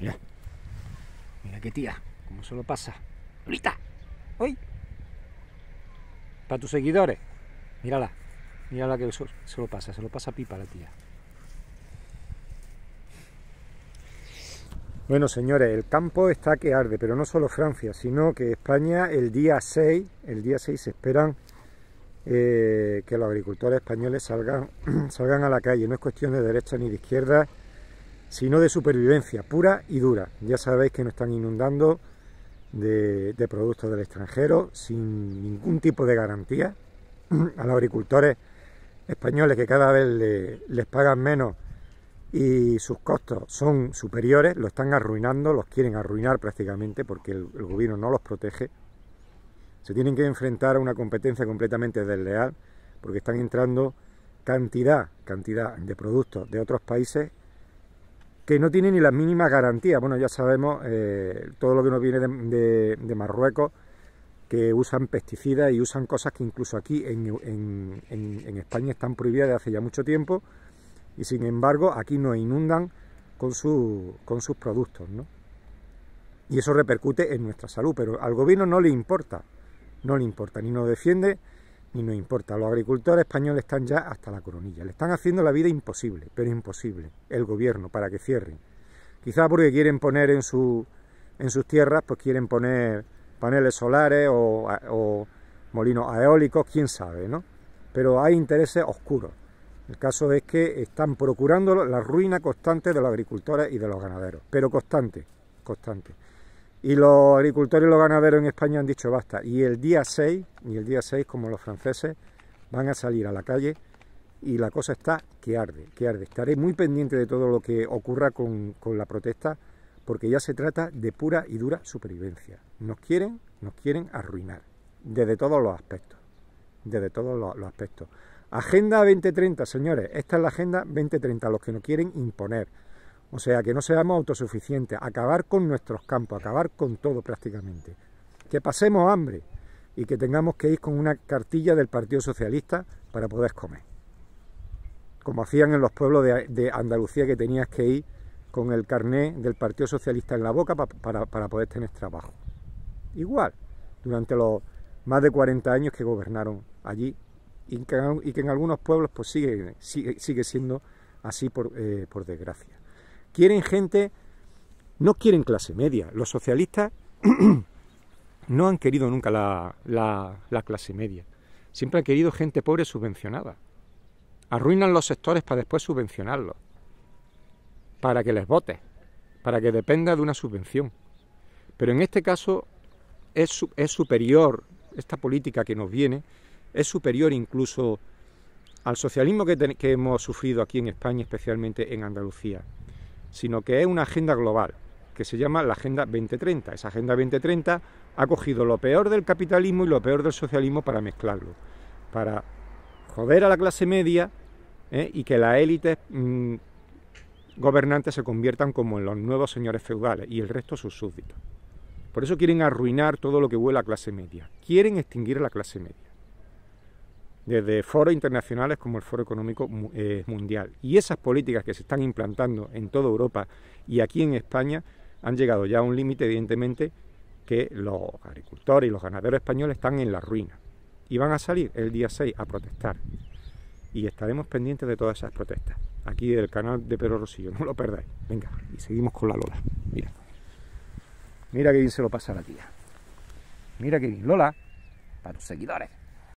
Mira. Mira qué tía. como se lo pasa. Ahorita. oí. Para tus seguidores. Mírala. Mírala que se, lo pasa. Se lo pasa pipa la tía. Bueno, señores, el campo está que arde, pero no solo Francia, sino que España el día 6, el día 6 se esperan eh, que los agricultores españoles salgan, salgan a la calle. No es cuestión de derecha ni de izquierda, sino de supervivencia pura y dura. Ya sabéis que nos están inundando de, productos del extranjero sin ningún tipo de garantía a los agricultores españoles que cada vez les pagan menos y sus costos son superiores, ...los están arruinando, los quieren arruinar prácticamente porque el, gobierno no los protege. Se tienen que enfrentar a una competencia completamente desleal porque están entrando cantidad, cantidad de productos de otros países que no tiene ni las mínimas garantías. Bueno, ya sabemos eh, todo lo que nos viene de, Marruecos, que usan pesticidas y usan cosas que incluso aquí en, España están prohibidas desde hace ya mucho tiempo, y sin embargo aquí nos inundan con, sus productos, ¿no? Y eso repercute en nuestra salud, pero al gobierno no le importa, no le importa, ni nos defiende y no importa. Los agricultores españoles están ya hasta la coronilla. Le están haciendo la vida imposible, pero imposible, el gobierno, para que cierren. Quizá porque quieren poner en, en sus tierras, pues quieren poner paneles solares o, o molinos eólicos, quién sabe, ¿no? Pero hay intereses oscuros. El caso es que están procurando la ruina constante de los agricultores y de los ganaderos, pero constante, constante. Y los agricultores y los ganaderos en España han dicho basta. Y el día 6, y el día seis, como los franceses, van a salir a la calle y la cosa está que arde, que arde. Estaré muy pendiente de todo lo que ocurra con, con la protesta, porque ya se trata de pura y dura supervivencia. Nos quieren, nos quieren arruinar, desde todos los aspectos, desde todos los, los aspectos. Agenda 2030, señores, esta es la Agenda 2030, los que nos quieren imponer. O sea, que no seamos autosuficientes, acabar con nuestros campos, acabar con todo prácticamente. Que pasemos hambre y que tengamos que ir con una cartilla del Partido Socialista para poder comer. Como hacían en los pueblos de, Andalucía que tenías que ir con el carné del Partido Socialista en la boca para, poder tener trabajo. Igual, durante los más de 40 años que gobernaron allí y que, en algunos pueblos pues sigue, sigue, siendo así por eh, desgracia. Quieren gente, no quieren clase media. Los socialistas no han querido nunca la, clase media. Siempre han querido gente pobre subvencionada. Arruinan los sectores para después subvencionarlos. Para que les vote. Para que dependa de una subvención. Pero en este caso es, superior, esta política que nos viene, es superior incluso al socialismo que, hemos sufrido aquí en España, especialmente en Andalucía sino que es una agenda global, que se llama la Agenda 2030. Esa Agenda 2030 ha cogido lo peor del capitalismo y lo peor del socialismo para mezclarlo, para joder a la clase media ¿eh? y que las élites gobernante mm, gobernantes se conviertan como en los nuevos señores feudales y el resto sus súbditos. Por eso quieren arruinar todo lo que huele a clase media. Quieren extinguir a la clase media desde foros internacionales como el Foro Económico eh, Mundial. Y esas políticas que se están implantando en toda Europa y aquí en España han llegado ya a un límite, evidentemente, que los agricultores y los ganaderos españoles están en la ruina. Y van a salir el día 6 a protestar. Y estaremos pendientes de todas esas protestas. Aquí del canal de Pedro Rosillo, no lo perdáis. Venga, y seguimos con la Lola. Mira. Mira que bien se lo pasa la tía. Mira que bien. Lola, para tus seguidores.